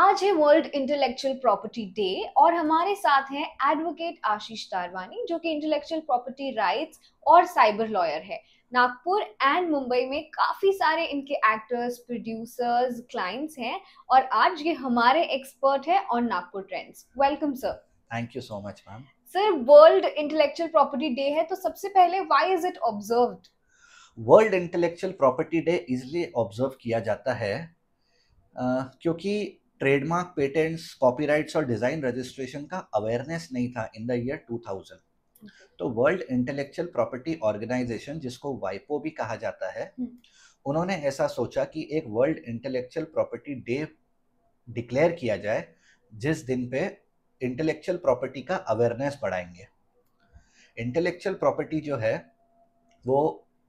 आज है world intellectual property day और हमारे साथ हैं एडवोकेट आशीष तारवानी जो कि इंटेलेक्चुअल प्रॉपर्टी राइट्स और साइबर लॉयर है नागपुर एंड मुंबई में काफ़ी सारे इनके एक्टर्स प्रोड्यूसर्स क्लाइंट्स हैं और आज ये हमारे एक्सपर्ट है on Nagpur trends welcome sir thank you so much ma'am sir world intellectual property day है तो सबसे पहले why is it observe world intellectual property day इसलिए ऑब्जर्व किया जाता है Uh, क्योंकि ट्रेडमार्क पेटेंट्स कॉपीराइट्स और डिज़ाइन रजिस्ट्रेशन का अवेयरनेस नहीं था इन द ईयर 2000 तो वर्ल्ड इंटेलेक्चुअल प्रॉपर्टी ऑर्गेनाइजेशन जिसको वाइपो भी कहा जाता है हम्म। उन्होंने ऐसा सोचा कि एक world intellectual property day declare किया जाए जिस दिन पे इंटेलेक्चुअल प्रॉपर्टी का अवेयरनेस बढ़ाएंगे इंटेलेक्चुअल प्रॉपर्टी जो है वो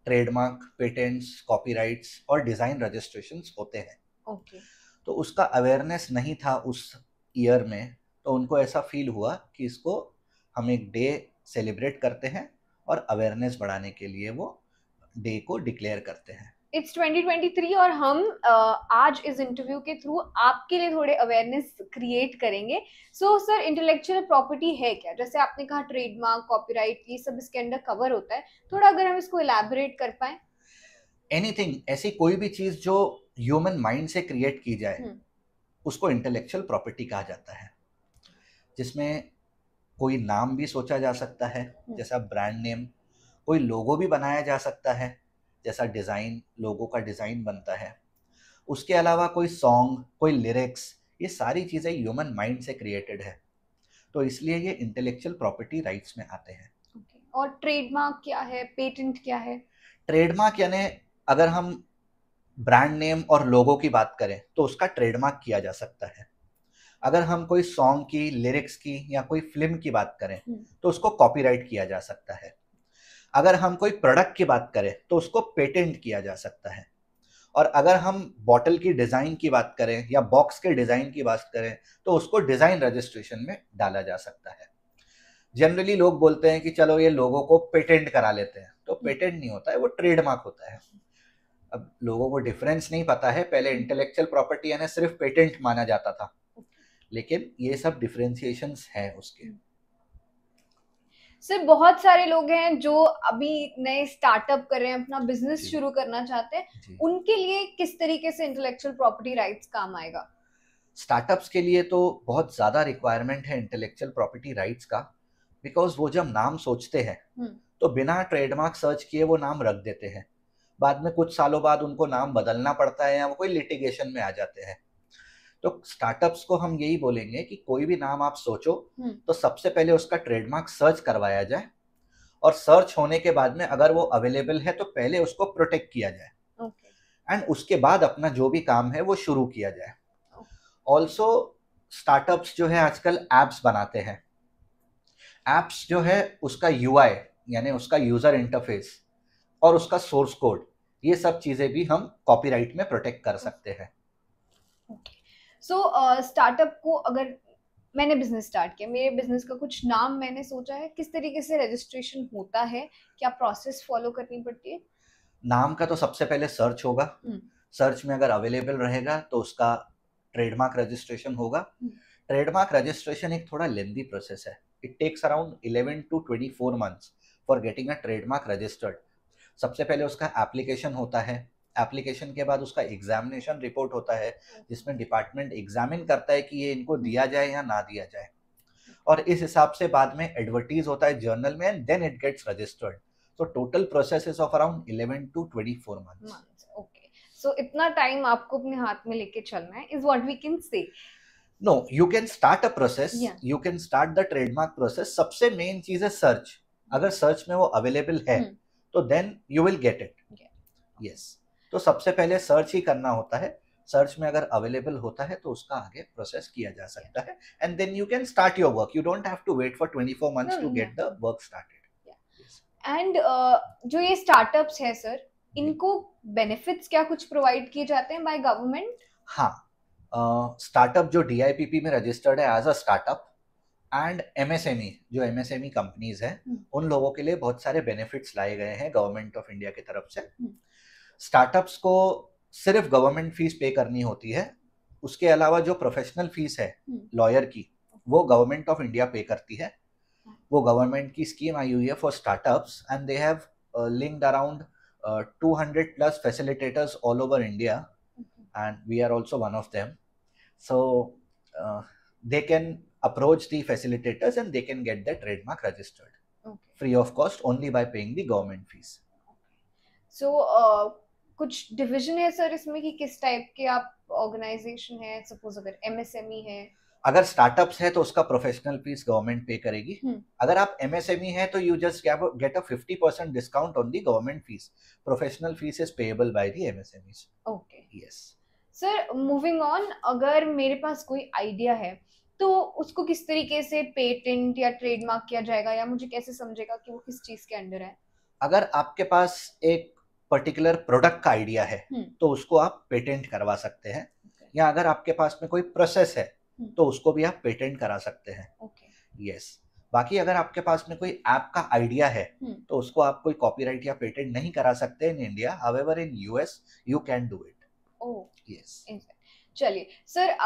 ट्रेडमार्क पेटेंट्स कॉपीराइट्स और डिज़ाइन रजिस्ट्रेशन होते हैं okay. तो उसका अवेयरनेस नहीं था उस ईयर में तो उनको ऐसा फील हुआ कि इसको हम एक डे सेलिब्रेट करते हैं और अवेयरनेस बढ़ाने के लिए वो डे को डिक्लेयर करते हैं इट्स 2023 और हम आज इस इंटरव्यू के थ्रू आपके लिए थोड़े अवेयरनेस क्रिएट करेंगे सो सर इंटेलेक्चुअल प्रॉपर्टी है क्या जैसे आपने कहा ट्रेडमार्क कॉपीराइट ये सब इसके अंडर कवर होता है थोड़ा अगर हम इसको इलेबोरेट कर पाए एनीथिंग ऐसी कोई भी चीज़ जो ह्यूमन माइंड से क्रिएट की जाए हम्म। उसको इंटेलेक्चुअल प्रॉपर्टी कहा जाता है जिसमें कोई नाम भी सोचा जा सकता है हम्म। जैसा ब्रांड नेम कोई लोगो भी बनाया जा सकता है जैसा डिज़ाइन लोगो का डिज़ाइन बनता है उसके अलावा कोई सॉन्ग कोई लिरिक्स ये सारी चीज़ें ह्यूमन माइंड से क्रिएटेड है तो इसलिए ये इंटेलेक्चुअल प्रॉपर्टी राइट्स में आते हैं और ट्रेडमार्क क्या है पेटेंट क्या है ट्रेडमार्क यानी अगर हम ब्रांड नेम और लोगों की बात करें तो उसका ट्रेडमार्क किया जा सकता है अगर हम कोई सॉन्ग की लिरिक्स की या कोई फिल्म की बात करें हम्म। तो उसको कॉपीराइट किया जा सकता है अगर हम कोई प्रोडक्ट की बात करें तो उसको पेटेंट किया जा सकता है और अगर हम बॉटल की डिज़ाइन की बात करें या बॉक्स के डिज़ाइन की बात करें तो उसको डिज़ाइन रजिस्ट्रेशन में डाला जा सकता है जनरली लोग बोलते हैं कि चलो ये लोगों को पेटेंट करा लेते हैं तो पेटेंट हम्म। नहीं होता है वो ट्रेडमार्क होता है अब लोगों को डिफरेंस नहीं पता है पहले इंटेलेक्चुअल प्रॉपर्टी यानी सिर्फ पेटेंट माना जाता था लेकिन ये सब डिफ्रेंसिएशन है उसके सर बहुत सारे लोग हैं जो अभी नए स्टार्टअप कर रहे हैं अपना बिजनेस शुरू करना चाहते हैं उनके लिए किस तरीके से इंटेलेक्चुअल प्रॉपर्टी राइट्स काम आएगा स्टार्टअप्स के लिए तो बहुत ज़्यादा रिक्वायरमेंट है इंटेलेक्चुअल प्रॉपर्टी राइट्स का बिकॉज वो जब नाम सोचते हैं हम्म। तो बिना ट्रेडमार्क सर्च किए वो नाम रख देते हैं बाद में कुछ सालों बाद उनको नाम बदलना पड़ता है या वो कोई लिटिगेशन में आ जाते हैं तो स्टार्टअप्स को हम यही बोलेंगे कि कोई भी नाम आप सोचो हम्म। तो सबसे पहले उसका ट्रेडमार्क सर्च करवाया जाए और सर्च होने के बाद में अगर वो अवेलेबल है तो पहले उसको प्रोटेक्ट किया जाए एंड okay. उसके बाद अपना जो भी काम है वो शुरू किया जाए ऑल्सो स्टार्टअप्स जो है आजकल एप्स बनाते हैं एप्स जो है उसका यूआई यानी उसका यूजर इंटरफेस और उसका सोर्स कोड ये सब चीज़ें भी हम कॉपीराइट में प्रोटेक्ट कर सकते हैं so okay. Startup so, uh, को अगर मैंने बिजनेस स्टार्ट किया मेरे बिजनेस का कुछ नाम मैंने सोचा है किस तरीके से रजिस्ट्रेशन होता है क्या प्रोसेस फॉलो करनी पड़ती है नाम का तो सबसे पहले सर्च होगा सर्च हम्म। में अगर अवेलेबल रहेगा तो उसका ट्रेडमार्क रजिस्ट्रेशन होगा ट्रेडमार्क हम्म। रजिस्ट्रेशन एक थोड़ा लेंदी प्रोसेस है it takes around 11 to 24 months for getting a trademark registered सबसे पहले उसका एप्लीकेशन होता है एप्लीकेशन के बाद उसका एग्जामिनेशन रिपोर्ट होता है जिसमें डिपार्टमेंट एग्जामिन करता है कि ये इनको दिया जाए या ना दिया जाए और इस हिसाब से बाद में एडवर्टीज होता है जर्नल में and then it gets registered so total process is of around 11 to 24 months okay so इतना टाइम आपको अपने हाथ में लेके चलना है is what we can say no you can start a process you can start the trademark process सबसे main चीज है सर्च अगर सर्च में वो अवेलेबल है hmm. तो then you will get it yes तो सबसे पहले सर्च ही करना होता है सर्च में अगर अवेलेबल होता है तो उसका आगे प्रोसेस किया जा सकता है and then you can start your work you don't have to wait for 24 months to get the work started and जो ये स्टार्टअप्स है सर इनको बेनिफिट्स क्या कुछ प्रोवाइड किए जाते हैं बाय गवर्नमेंट हाँ स्टार्टअप uh, जो डीआईपीपी में रजिस्टर्ड है as a startup and MSME e, जो एमएसएमई कंपनीज e हैं हम्म। उन लोगों के लिए बहुत सारे बेनिफिट्स लाए गए हैं गवर्नमेंट ऑफ इंडिया की तरफ से स्टार्टअप्स हम्म। को सिर्फ गवर्नमेंट फीस पे करनी होती है उसके अलावा जो प्रोफेशनल फीस है लॉयर हम्म। की वो गवर्नमेंट ऑफ इंडिया पे करती है हाँ। वो गवर्नमेंट की स्कीम आई हुई है for startups and they have linked around 200 plus facilitators all over India and we are also one of them so they can approach the facilitators and they can get their trademark registered okay. free of cost only by paying the government fees. So, uh, कुछ division है sir इसमें कि किस type के आप organisation है suppose अगर MSME e है अगर स्टार्टअप्स है तो उसका प्रोफेशनल फीस गवर्नमेंट पे करेगी हुँ. हम्म। अगर आप एमएसएमई e है तो you just get a 50 percent discount on the government fees professional fees is payable by the MSME okay yes sir moving on अगर मेरे पास कोई आइडिया है तो उसको किस तरीके से पेटेंट या ट्रेडमार्क किया जाएगा या मुझे कैसे समझेगा कि वो किस चीज के अंडर है अगर आपके पास एक पर्टिकुलर प्रोडक्ट का आइडिया है हम्म। तो उसको आप पेटेंट करवा सकते हैं okay. या अगर आपके पास में कोई प्रोसेस है हम्म। तो उसको भी आप पेटेंट करा सकते हैं यस okay. yes. बाकी अगर आपके पास में कोई ऐप का आइडिया है हम्म। तो उसको आप कोई कॉपीराइट या पेटेंट नहीं करा सकते in India however in US you can do it yes चलिए सर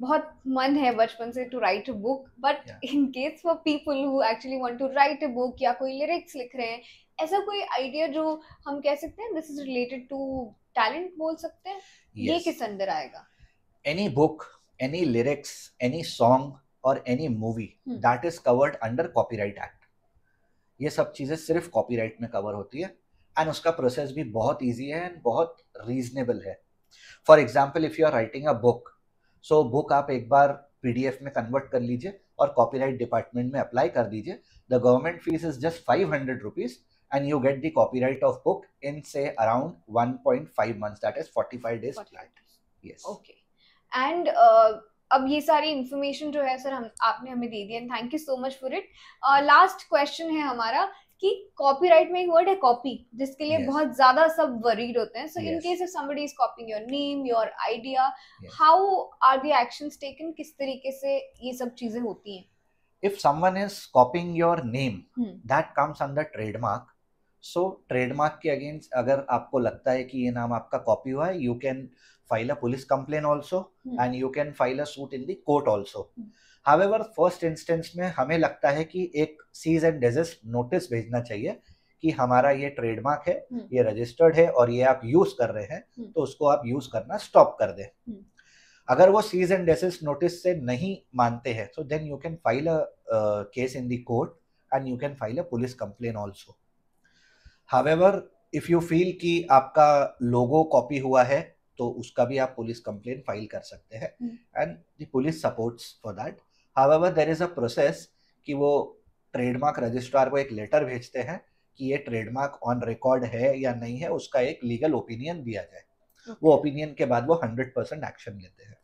बहुत मन है बचपन से to write a book but in case for people who actually want to write a book या कोई लिरिक्स लिख रहे हैं ऐसा कोई आइडिया जो हम कह सकते हैं this is related to talent बोल सकते हैं yes. ये किस अंदर आएगा any book any lyrics any song और any movie that is covered under copyright act ये सब चीजें सिर्फ कॉपीराइट में कवर होती है एंड उसका प्रोसेस भी बहुत इजी है एंड बहुत रीजनेबल है for example if you are writing a book so so, book आप एक बार पीडीएफ में कन्वर्ट कर लीजिए और कॉपीराइट डिपार्टमेंट में अप्लाई कर दीजिए the government fees is just five hundred rupees and you get the copyright of book in say around one point five 45 is forty five days okay and uh, अब ये सारी information जो है sir हम आपने हमें दे दी and thank you so much for it last question है हमारा कि कॉपीराइट में एक वर्ड है कॉपी जिसके लिए yes. बहुत ज्यादा सब वरीड होते हैं so in case if somebody is copying your name your idea how are the actions taken किस तरीके से ये सब चीजें होती हैं if someone is copying your name that comes under trademark so trademark के अगेंस्ट अगर आपको लगता है कि ये नाम आपका कॉपी हुआ है you can file a police complaint also and you can file a suit in the court also however first instance में हमें लगता है कि एक सीज एंड डेजिस्ट नोटिस भेजना चाहिए कि हमारा ये ट्रेडमार्क है हम्म। ये रजिस्टर्ड है और ये आप यूज कर रहे हैं हम्म। तो उसको आप यूज करना स्टॉप कर दें हम्म। अगर वो सीज एंड डेसिस नोटिस से नहीं मानते हैं तो then you can file a case in the court and you can file a police complaint also however if you feel कि आपका लोगो कॉपी हुआ है तो उसका भी आप पुलिस कंप्लेन फाइल कर सकते हैं and police supports for that however there is a process कि वो ट्रेडमार्क रजिस्ट्रार को एक लेटर भेजते हैं कि ये ट्रेडमार्क ऑन रिकॉर्ड है या नहीं है उसका एक लीगल ओपिनियन दिया जाए वो ओपिनियन के बाद वो हंड्रेड परसेंट एक्शन लेते हैं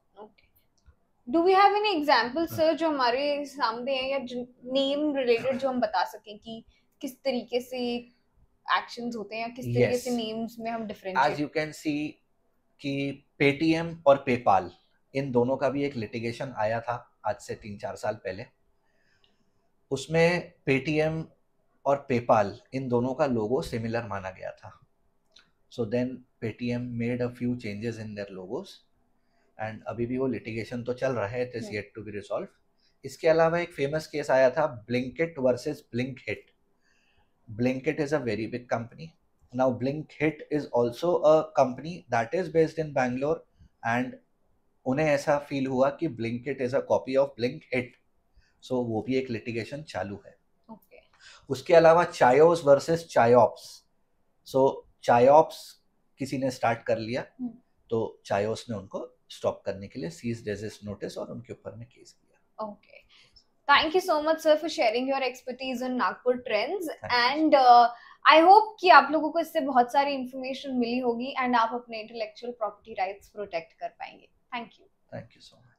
do we have any example sir जो हमारे सामने है या नेम रिलेटेड जो हम बता सकें कि किस तरीके से एक्शंस होते हैं या किस तरीके yes. से नेम्स में हम different as you can see कि पेटीएम और पेपाल इन दोनों का भी एक लिटिगेशन आया था आज से तीन चार साल पहले उसमें पेटीएम और पेपाल इन दोनों का लोगो सिमिलर माना गया था so then Paytm made a few changes in their logos and अभी भी वो लिटिगेशन तो चल रहा है it is yet to be इसके अलावा एक फेमस केस आया था Blinkit versus Blink hit Blinkit is a very big company. Now, Blinkit is also a company that is based in Bangalore, and उन्हें ऐसा फील हुआ कि Blinkit is a copy of Blinkit, so वो भी एक litigation चालू है okay. उसके अलावा चायोस versus चायोप्स so चायोप्स किसी ने स्टार्ट कर लिया hmm. तो चायोस ने उनको स्टॉप करने के लिए सीज रेजिस्ट नोटिस और उनके ऊपर में केस किया okay. Thank you so much sir for sharing your expertise in Nagpur trends and I hope कि आप लोगों को इससे बहुत सारी इन्फॉर्मेशन मिली होगी एंड आप अपने इंटेलेक्चुअल प्रॉपर्टी राइट्स प्रोटेक्ट कर पाएंगे thank you thank you so much